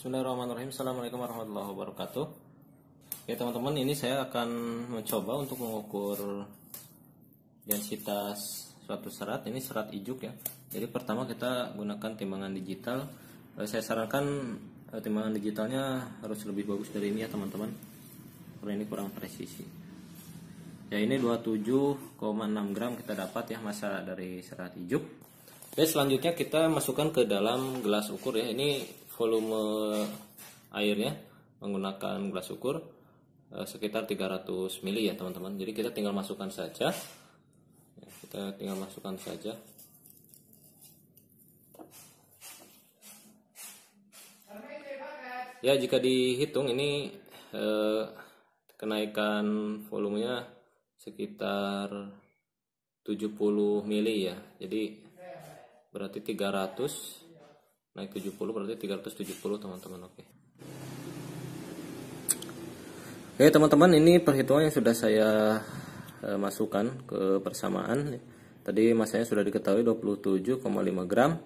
Bismillahirrahmanirrahim Assalamualaikum warahmatullahi wabarakatuh Oke teman-teman ini saya akan mencoba untuk mengukur densitas suatu serat Ini serat ijuk ya Jadi pertama kita gunakan timbangan digital eh, Saya sarankan eh, timbangan digitalnya harus lebih bagus dari ini ya teman-teman Karena ini kurang presisi Ya ini 27,6 gram kita dapat ya masa dari serat ijuk Oke selanjutnya kita masukkan ke dalam gelas ukur ya Ini volume airnya menggunakan gelas ukur eh, sekitar 300 ml ya teman-teman jadi kita tinggal masukkan saja ya, kita tinggal masukkan saja ya jika dihitung ini eh, kenaikan volumenya sekitar 70 mili ya jadi berarti 300 naik 70 berarti 370 teman-teman oke okay. Oke teman-teman ini perhitungan yang sudah saya e, masukkan ke persamaan tadi masanya sudah diketahui 27,5 gram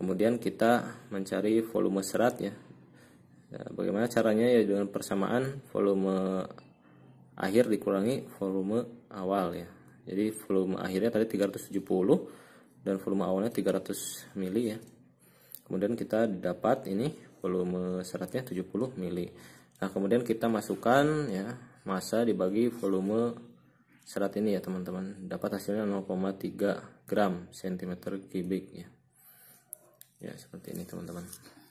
kemudian kita mencari volume serat ya eh, bagaimana caranya ya dengan persamaan volume akhir dikurangi volume awal ya jadi volume akhirnya tadi 370 dan volume awalnya 300 mili ya kemudian kita dapat ini volume seratnya 70 mili nah kemudian kita masukkan ya masa dibagi volume serat ini ya teman-teman dapat hasilnya 0,3 gram cm kubik ya ya seperti ini teman-teman